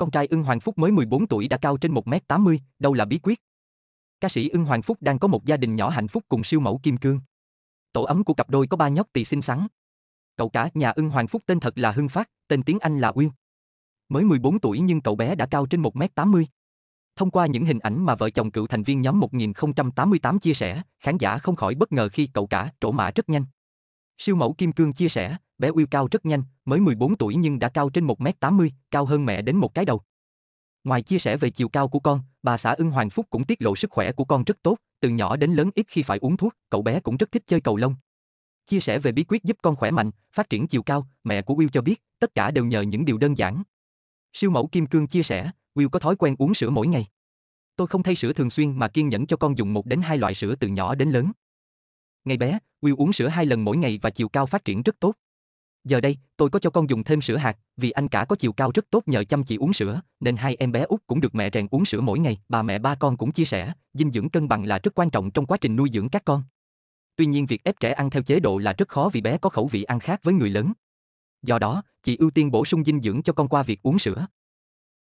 Con trai Ưng Hoàng Phúc mới 14 tuổi đã cao trên 1m80, đâu là bí quyết. Ca sĩ Ưng Hoàng Phúc đang có một gia đình nhỏ hạnh phúc cùng siêu mẫu kim cương. Tổ ấm của cặp đôi có ba nhóc tỳ xinh xắn. Cậu cả nhà Ưng Hoàng Phúc tên thật là Hưng Phát, tên tiếng Anh là Uyên. Mới 14 tuổi nhưng cậu bé đã cao trên 1m80. Thông qua những hình ảnh mà vợ chồng cựu thành viên nhóm 1088 chia sẻ, khán giả không khỏi bất ngờ khi cậu cả trổ mã rất nhanh. Siêu mẫu Kim Cương chia sẻ, bé Will cao rất nhanh, mới 14 tuổi nhưng đã cao trên 1m80, cao hơn mẹ đến một cái đầu. Ngoài chia sẻ về chiều cao của con, bà xã Ưng Hoàng Phúc cũng tiết lộ sức khỏe của con rất tốt, từ nhỏ đến lớn ít khi phải uống thuốc, cậu bé cũng rất thích chơi cầu lông. Chia sẻ về bí quyết giúp con khỏe mạnh, phát triển chiều cao, mẹ của Will cho biết, tất cả đều nhờ những điều đơn giản. Siêu mẫu Kim Cương chia sẻ, Will có thói quen uống sữa mỗi ngày. Tôi không thay sữa thường xuyên mà kiên nhẫn cho con dùng một đến hai loại sữa từ nhỏ đến lớn. Ngày bé, Will uống sữa hai lần mỗi ngày và chiều cao phát triển rất tốt. Giờ đây, tôi có cho con dùng thêm sữa hạt, vì anh cả có chiều cao rất tốt nhờ chăm chỉ uống sữa, nên hai em bé út cũng được mẹ rèn uống sữa mỗi ngày. Bà mẹ ba con cũng chia sẻ, dinh dưỡng cân bằng là rất quan trọng trong quá trình nuôi dưỡng các con. Tuy nhiên việc ép trẻ ăn theo chế độ là rất khó vì bé có khẩu vị ăn khác với người lớn. Do đó, chị ưu tiên bổ sung dinh dưỡng cho con qua việc uống sữa.